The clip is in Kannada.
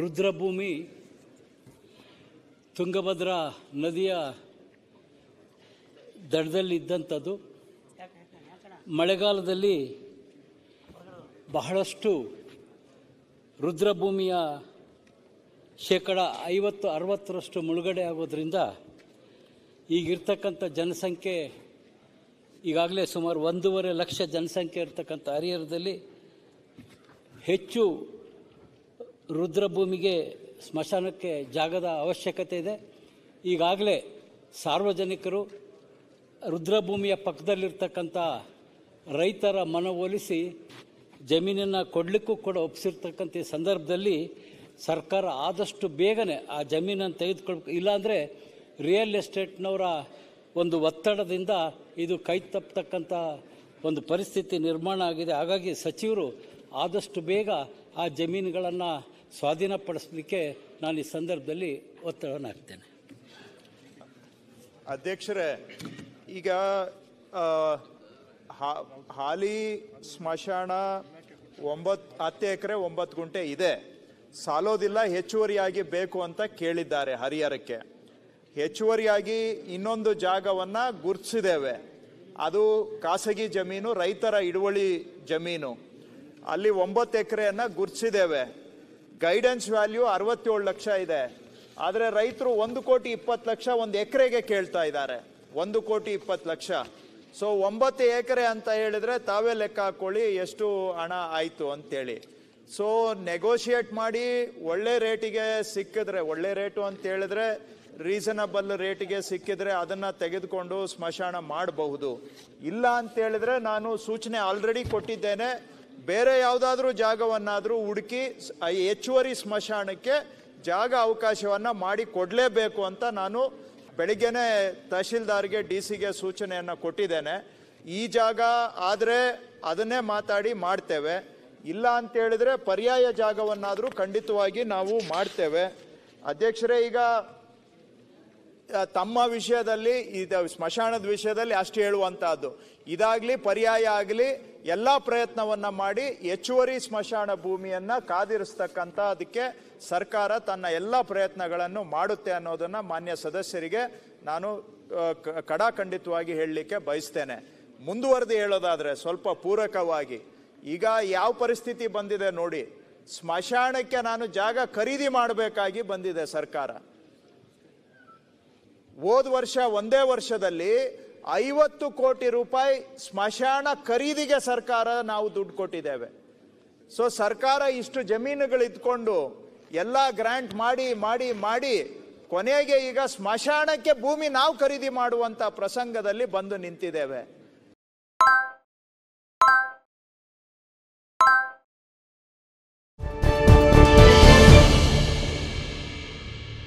ರುದ್ರಭೂಮಿ ತುಂಗಭದ್ರಾ ನದಿಯ ದಡದಲ್ಲಿದ್ದಂಥದ್ದು ಮಳೆಗಾಲದಲ್ಲಿ ಬಹಳಷ್ಟು ರುದ್ರಭೂಮಿಯ ಶೇಕಡ ಐವತ್ತು ಅರವತ್ತರಷ್ಟು ಮುಳುಗಡೆ ಆಗೋದ್ರಿಂದ ಈಗಿರ್ತಕ್ಕಂಥ ಜನಸಂಖ್ಯೆ ಈಗಾಗಲೇ ಸುಮಾರು ಒಂದೂವರೆ ಲಕ್ಷ ಜನಸಂಖ್ಯೆ ಇರ್ತಕ್ಕಂಥ ಹರಿಹರದಲ್ಲಿ ಹೆಚ್ಚು ರುದ್ರಭೂಮಿಗೆ ಸ್ಮಶಾನಕ್ಕೆ ಜಾಗದ ಅವಶ್ಯಕತೆ ಇದೆ ಈಗಾಗಲೇ ಸಾರ್ವಜನಿಕರು ರುದ್ರಭೂಮಿಯ ಪಕ್ಕದಲ್ಲಿರ್ತಕ್ಕಂಥ ರೈತರ ಮನವೊಲಿಸಿ ಜಮೀನನ್ನು ಕೊಡಲಿಕ್ಕೂ ಕೂಡ ಒಪ್ಪಿಸಿರ್ತಕ್ಕಂಥ ಸಂದರ್ಭದಲ್ಲಿ ಸರ್ಕಾರ ಆದಷ್ಟು ಬೇಗನೆ ಆ ಜಮೀನನ್ನು ತೆಗೆದುಕೊಳ್ಬೇಕು ಇಲ್ಲಾಂದರೆ ರಿಯಲ್ ಎಸ್ಟೇಟ್ನವರ ಒಂದು ಒತ್ತಡದಿಂದ ಇದು ಕೈ ತಪ್ಪತಕ್ಕಂಥ ಒಂದು ಪರಿಸ್ಥಿತಿ ನಿರ್ಮಾಣ ಆಗಿದೆ ಹಾಗಾಗಿ ಸಚಿವರು ಆದಷ್ಟು ಬೇಗ ಆ ಜಮೀನುಗಳನ್ನು ಸ್ವಾಧೀನಪಡಿಸಲಿಕ್ಕೆ ನಾನು ಈ ಸಂದರ್ಭದಲ್ಲಿ ಒತ್ತಡವನ್ನು ಹಾಕ್ತೇನೆ ಅಧ್ಯಕ್ಷರೇ ಈಗ ಹಾಲಿ ಸ್ಮಶಾನ ಒಂಬತ್ತು ಹತ್ತು ಎಕರೆ ಒಂಬತ್ತು ಗುಂಟೆ ಇದೆ ಸಾಲೋದಿಲ್ಲ ಹೆಚ್ಚುವರಿಯಾಗಿ ಬೇಕು ಅಂತ ಕೇಳಿದ್ದಾರೆ ಹರಿಹರಕ್ಕೆ ಹೆಚ್ಚುವರಿಯಾಗಿ ಇನ್ನೊಂದು ಜಾಗವನ್ನು ಗುರುತಿಸಿದ್ದೇವೆ ಅದು ಖಾಸಗಿ ಜಮೀನು ರೈತರ ಹಿಡುವಳಿ ಜಮೀನು ಅಲ್ಲಿ ಒಂಬತ್ತು ಎಕರೆಯನ್ನು ಗುರುತಿಸಿದ್ದೇವೆ ಗೈಡೆನ್ಸ್ ವ್ಯಾಲ್ಯೂ ಅರವತ್ತೇಳು ಲಕ್ಷ ಇದೆ ಆದರೆ ರೈತರು ಒಂದು ಕೋಟಿ ಇಪ್ಪತ್ತು ಲಕ್ಷ ಒಂದು ಎಕರೆಗೆ ಕೇಳ್ತಾ ಇದ್ದಾರೆ ಒಂದು ಕೋಟಿ ಇಪ್ಪತ್ತು ಲಕ್ಷ ಸೊ ಒಂಬತ್ತು ಎಕರೆ ಅಂತ ಹೇಳಿದ್ರೆ ತಾವೇ ಲೆಕ್ಕ ಹಾಕ್ಕೊಳ್ಳಿ ಎಷ್ಟು ಹಣ ಆಯಿತು ಅಂತೇಳಿ ಸೊ ನೆಗೋಷಿಯೇಟ್ ಮಾಡಿ ಒಳ್ಳೆ ರೇಟಿಗೆ ಸಿಕ್ಕಿದ್ರೆ ಒಳ್ಳೆ ರೇಟು ಅಂತ ಹೇಳಿದ್ರೆ ರೀಸನಬಲ್ ರೇಟಿಗೆ ಸಿಕ್ಕಿದ್ರೆ ಅದನ್ನು ತೆಗೆದುಕೊಂಡು ಸ್ಮಶಾನ ಮಾಡಬಹುದು ಇಲ್ಲ ಅಂತೇಳಿದ್ರೆ ನಾನು ಸೂಚನೆ ಆಲ್ರೆಡಿ ಕೊಟ್ಟಿದ್ದೇನೆ ಬೇರೆ ಯಾವುದಾದ್ರೂ ಜಾಗವನ್ನಾದರೂ ಹುಡುಕಿ ಹೆಚ್ಚುವರಿ ಸ್ಮಶಾನಕ್ಕೆ ಜಾಗ ಅವಕಾಶವನ್ನು ಮಾಡಿ ಕೊಡಲೇಬೇಕು ಅಂತ ನಾನು ಬೆಳಗ್ಗೆನೇ ತಹಶೀಲ್ದಾರ್ಗೆ ಡಿ ಸಿಗೆ ಸೂಚನೆಯನ್ನು ಕೊಟ್ಟಿದ್ದೇನೆ ಈ ಜಾಗ ಆದರೆ ಅದನ್ನೇ ಮಾತಾಡಿ ಮಾಡ್ತೇವೆ ಇಲ್ಲ ಅಂತ ಪರ್ಯಾಯ ಜಾಗವನ್ನಾದರೂ ಖಂಡಿತವಾಗಿ ನಾವು ಮಾಡ್ತೇವೆ ಅಧ್ಯಕ್ಷರೇ ಈಗ ತಮ್ಮ ವಿಷಯದಲ್ಲಿ ಇದು ಸ್ಮಶಾನದ ವಿಷಯದಲ್ಲಿ ಅಷ್ಟು ಹೇಳುವಂತಹದ್ದು ಇದಾಗಲಿ ಪರ್ಯಾಯ ಆಗಲಿ ಎಲ್ಲ ಪ್ರಯತ್ನವನ್ನು ಮಾಡಿ ಹೆಚ್ಚುವರಿ ಸ್ಮಶಾನ ಭೂಮಿಯನ್ನು ಕಾದಿರಿಸ್ತಕ್ಕಂಥ ಅದಕ್ಕೆ ಸರ್ಕಾರ ತನ್ನ ಎಲ್ಲ ಪ್ರಯತ್ನಗಳನ್ನು ಮಾಡುತ್ತೆ ಅನ್ನೋದನ್ನು ಮಾನ್ಯ ಸದಸ್ಯರಿಗೆ ನಾನು ಕಡಾಖಂಡಿತವಾಗಿ ಹೇಳಲಿಕ್ಕೆ ಬಯಸ್ತೇನೆ ಮುಂದುವರೆದು ಹೇಳೋದಾದರೆ ಸ್ವಲ್ಪ ಪೂರಕವಾಗಿ ಈಗ ಯಾವ ಪರಿಸ್ಥಿತಿ ಬಂದಿದೆ ನೋಡಿ ಸ್ಮಶಾನಕ್ಕೆ ನಾನು ಜಾಗ ಖರೀದಿ ಮಾಡಬೇಕಾಗಿ ಬಂದಿದೆ ಸರ್ಕಾರ ಹೋದ ವರ್ಷ ಒಂದೇ ವರ್ಷದಲ್ಲಿ ಐವತ್ತು ಕೋಟಿ ರೂಪಾಯಿ ಸ್ಮಶಾನ ಖರೀದಿಗೆ ಸರ್ಕಾರ ನಾವು ದುಡ್ಡು ಕೊಟ್ಟಿದ್ದೇವೆ ಸೊ ಸರ್ಕಾರ ಇಷ್ಟು ಜಮೀನುಗಳು ಇದ್ಕೊಂಡು ಎಲ್ಲ ಗ್ರ್ಯಾಂಟ್ ಮಾಡಿ ಮಾಡಿ ಮಾಡಿ ಕೊನೆಗೆ ಈಗ ಸ್ಮಶಾನಕ್ಕೆ ಭೂಮಿ ನಾವು ಖರೀದಿ ಮಾಡುವಂಥ ಪ್ರಸಂಗದಲ್ಲಿ ಬಂದು ನಿಂತಿದ್ದೇವೆ